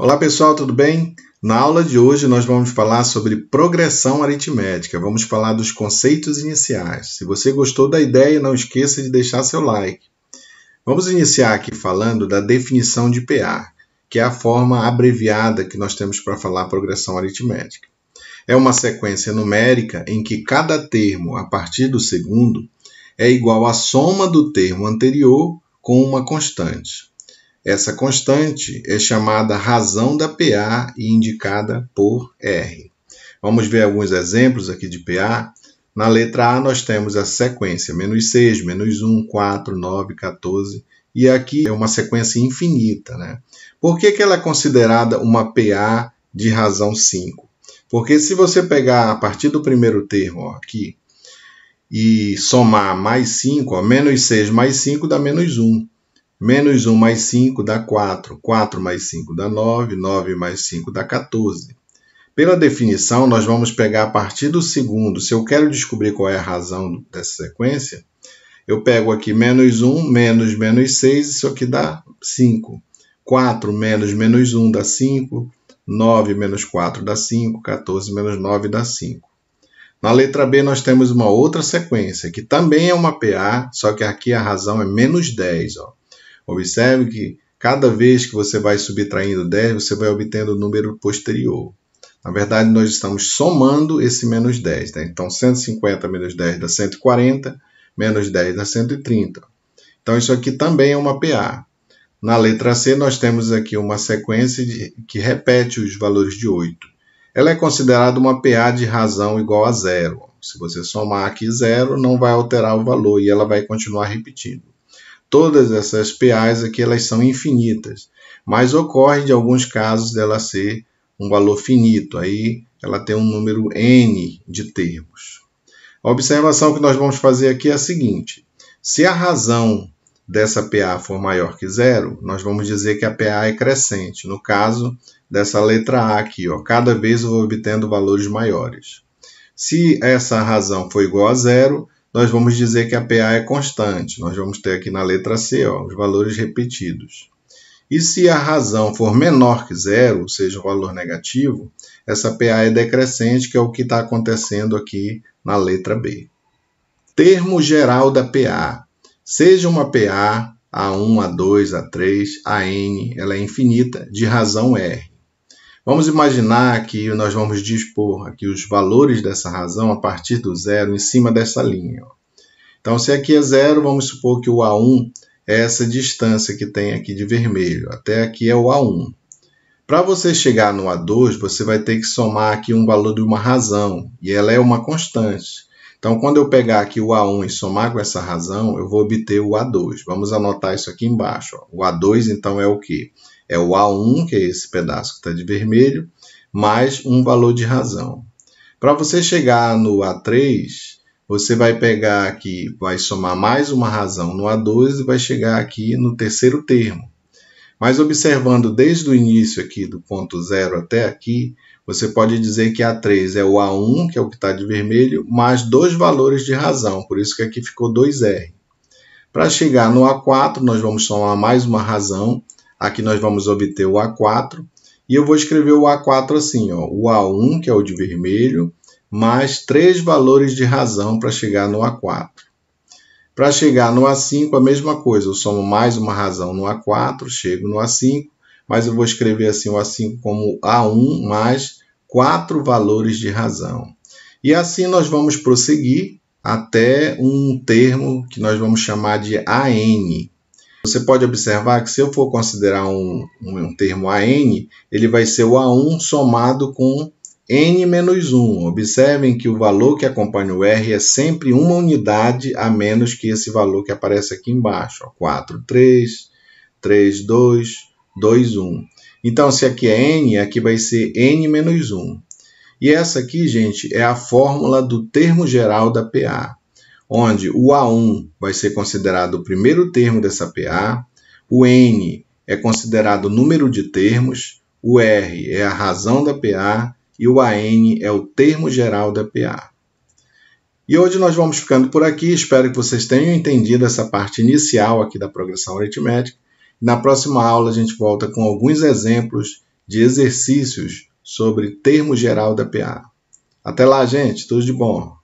Olá pessoal, tudo bem? Na aula de hoje nós vamos falar sobre progressão aritmética. Vamos falar dos conceitos iniciais. Se você gostou da ideia, não esqueça de deixar seu like. Vamos iniciar aqui falando da definição de PA, que é a forma abreviada que nós temos para falar progressão aritmética. É uma sequência numérica em que cada termo a partir do segundo é igual à soma do termo anterior com uma constante. Essa constante é chamada razão da PA e indicada por R. Vamos ver alguns exemplos aqui de PA. Na letra A, nós temos a sequência menos 6, menos 1, 4, 9, 14. E aqui é uma sequência infinita. Né? Por que, que ela é considerada uma PA de razão 5? Porque se você pegar a partir do primeiro termo ó, aqui e somar mais 5, menos 6 mais 5 dá menos 1. Menos 1 mais 5 dá 4. 4 mais 5 dá 9. 9 mais 5 dá 14. Pela definição, nós vamos pegar a partir do segundo. Se eu quero descobrir qual é a razão dessa sequência, eu pego aqui menos 1, menos menos 6, isso aqui dá 5. 4 menos menos 1 dá 5. 9 menos 4 dá 5. 14 menos 9 dá 5. Na letra B, nós temos uma outra sequência, que também é uma PA, só que aqui a razão é menos 10. Ó. Observe que cada vez que você vai subtraindo 10, você vai obtendo o número posterior. Na verdade, nós estamos somando esse menos 10. Né? Então, 150 menos 10 dá 140, menos 10 dá 130. Então, isso aqui também é uma PA. Na letra C, nós temos aqui uma sequência de, que repete os valores de 8. Ela é considerada uma PA de razão igual a zero. Se você somar aqui zero, não vai alterar o valor e ela vai continuar repetindo. Todas essas PAs aqui elas são infinitas, mas ocorre de alguns casos dela ser um valor finito, aí ela tem um número n de termos. A observação que nós vamos fazer aqui é a seguinte: se a razão dessa PA for maior que zero, nós vamos dizer que a PA é crescente. No caso dessa letra A aqui, ó, cada vez eu vou obtendo valores maiores. Se essa razão for igual a zero, nós vamos dizer que a PA é constante. Nós vamos ter aqui na letra C ó, os valores repetidos. E se a razão for menor que zero, ou seja, o valor negativo, essa PA é decrescente, que é o que está acontecendo aqui na letra B. Termo geral da PA. Seja uma PA A1, A2, A3, AN, ela é infinita, de razão R. Vamos imaginar que nós vamos dispor aqui os valores dessa razão a partir do zero em cima dessa linha. Então, se aqui é zero, vamos supor que o A1 é essa distância que tem aqui de vermelho. Até aqui é o A1. Para você chegar no A2, você vai ter que somar aqui um valor de uma razão, e ela é uma constante. Então, quando eu pegar aqui o A1 e somar com essa razão, eu vou obter o A2. Vamos anotar isso aqui embaixo. Ó. O A2, então, é o quê? É o A1, que é esse pedaço que está de vermelho, mais um valor de razão. Para você chegar no A3, você vai pegar aqui, vai somar mais uma razão no A2 e vai chegar aqui no terceiro termo. Mas observando desde o início aqui, do ponto zero até aqui, você pode dizer que A3 é o A1, que é o que está de vermelho, mais dois valores de razão, por isso que aqui ficou 2R. Para chegar no A4, nós vamos somar mais uma razão, aqui nós vamos obter o A4, e eu vou escrever o A4 assim, ó, o A1, que é o de vermelho, mais três valores de razão para chegar no A4. Para chegar no A5, a mesma coisa, eu somo mais uma razão no A4, chego no A5, mas eu vou escrever assim o A5 como A1 mais quatro valores de razão. E assim nós vamos prosseguir até um termo que nós vamos chamar de AN. Você pode observar que se eu for considerar um, um termo AN, ele vai ser o A1 somado com N menos 1. Observem que o valor que acompanha o R é sempre uma unidade a menos que esse valor que aparece aqui embaixo. Ó, 4, 3, 3, 2, 2, 1. Então, se aqui é n, aqui vai ser n menos 1. E essa aqui, gente, é a fórmula do termo geral da PA, onde o A1 vai ser considerado o primeiro termo dessa PA, o N é considerado o número de termos, o R é a razão da PA e o AN é o termo geral da PA. E hoje nós vamos ficando por aqui. Espero que vocês tenham entendido essa parte inicial aqui da progressão aritmética na próxima aula, a gente volta com alguns exemplos de exercícios sobre termo geral da PA. Até lá, gente. Tudo de bom.